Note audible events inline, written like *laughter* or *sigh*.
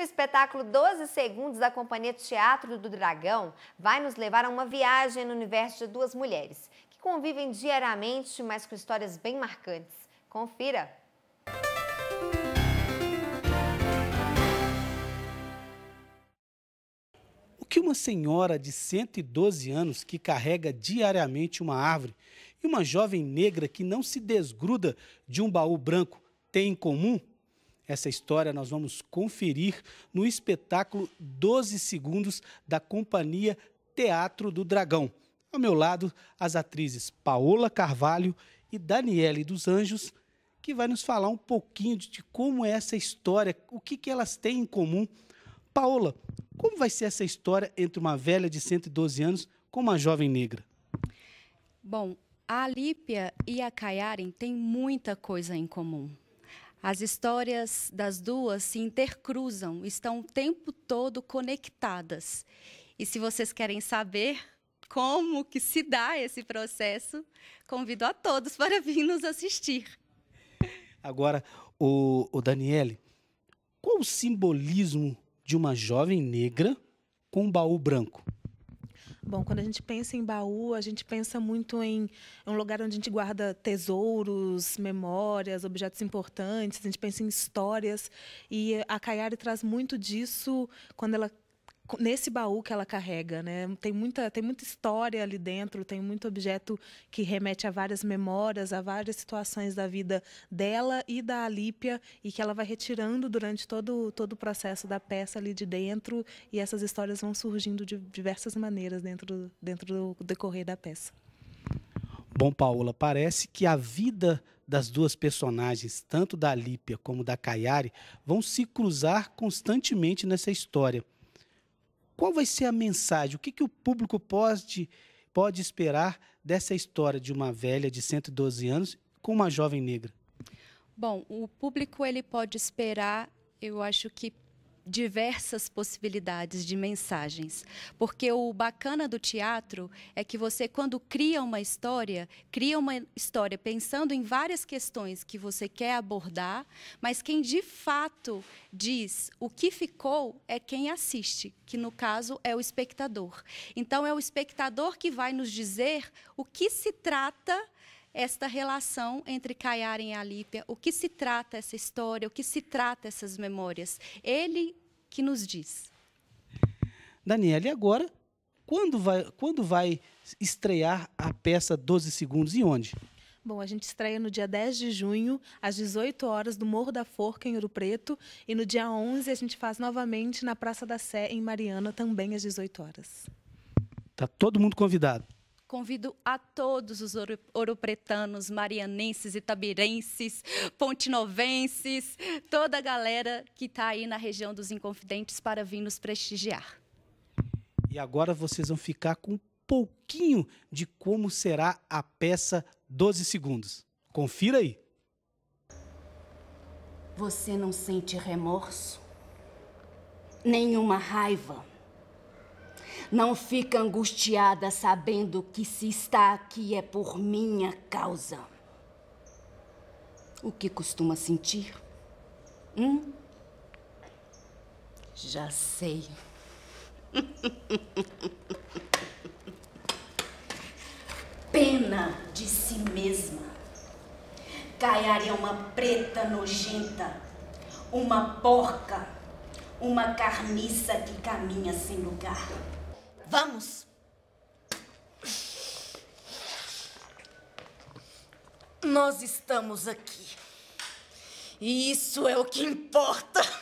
O espetáculo 12 Segundos da Companhia de Teatro do Dragão vai nos levar a uma viagem no universo de duas mulheres que convivem diariamente, mas com histórias bem marcantes. Confira! O que uma senhora de 112 anos que carrega diariamente uma árvore e uma jovem negra que não se desgruda de um baú branco têm em comum? Essa história nós vamos conferir no espetáculo 12 Segundos da Companhia Teatro do Dragão. Ao meu lado, as atrizes Paola Carvalho e Daniele dos Anjos, que vai nos falar um pouquinho de como é essa história, o que, que elas têm em comum. Paola, como vai ser essa história entre uma velha de 112 anos com uma jovem negra? Bom, a Alípia e a Kayaren têm muita coisa em comum. As histórias das duas se intercruzam, estão o tempo todo conectadas. E se vocês querem saber como que se dá esse processo, convido a todos para vir nos assistir. Agora, o, o Daniele, qual o simbolismo de uma jovem negra com um baú branco? Bom, quando a gente pensa em baú, a gente pensa muito em um lugar onde a gente guarda tesouros, memórias, objetos importantes, a gente pensa em histórias. E a Kayari traz muito disso quando ela nesse baú que ela carrega, né? Tem muita, tem muita história ali dentro, tem muito objeto que remete a várias memórias, a várias situações da vida dela e da Alípia e que ela vai retirando durante todo, todo o processo da peça ali de dentro e essas histórias vão surgindo de diversas maneiras dentro, dentro do decorrer da peça. Bom, Paula, parece que a vida das duas personagens, tanto da Alípia como da Caiari, vão se cruzar constantemente nessa história. Qual vai ser a mensagem? O que, que o público pode, pode esperar dessa história de uma velha de 112 anos com uma jovem negra? Bom, o público ele pode esperar, eu acho que diversas possibilidades de mensagens. Porque o bacana do teatro é que você, quando cria uma história, cria uma história pensando em várias questões que você quer abordar, mas quem de fato diz o que ficou é quem assiste, que no caso é o espectador. Então, é o espectador que vai nos dizer o que se trata esta relação entre Caiaren e Alípia, o que se trata essa história, o que se trata essas memórias. Ele que nos diz. Daniela, e agora, quando vai, quando vai estrear a peça 12 Segundos e onde? Bom, a gente estreia no dia 10 de junho, às 18 horas, do Morro da Forca, em Ouro Preto. E no dia 11 a gente faz novamente na Praça da Sé, em Mariana, também às 18 horas. Tá todo mundo convidado. Convido a todos os ouropretanos, marianenses, itabirenses, pontinovenses, toda a galera que está aí na região dos Inconfidentes para vir nos prestigiar. E agora vocês vão ficar com um pouquinho de como será a peça 12 segundos. Confira aí. Você não sente remorso? Nenhuma raiva? Não fica angustiada sabendo que se está aqui é por minha causa. O que costuma sentir? Hum? Já sei. *laughs* Pena de si mesma. Caiaria é uma preta nojenta, uma porca, uma carniça que caminha sem lugar. Vamos! Nós estamos aqui. E isso é o que importa.